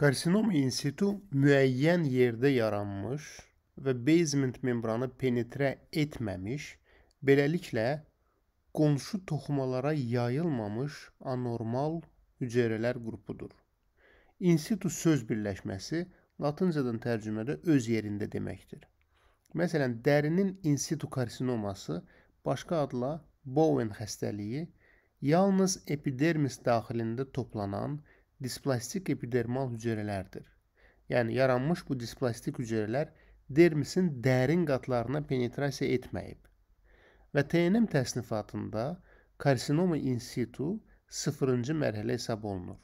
Karsinom insitu müəyyən yerdə yaranmış və basement membranı penetrə etməmiş, beləliklə qonşu toxumalara yayılmamış anormal hüceyrələr qrupudur. Insitu söz birləşməsi latıncadan tərcümədə öz yerində deməkdir. Məsələn, dərinin insitu karsinoması başqa adla Bowen xəstəliyi yalnız epidermis daxilində toplanan displastik epidermal hüceyrələrdir. Yəni yaranmış bu displastik hüceyrələr dermisin dərin qatlarına penetrasiya etməyib. Və TNM təsnifatında karsinoma in situ 0-cı mərhələ hesab olunur.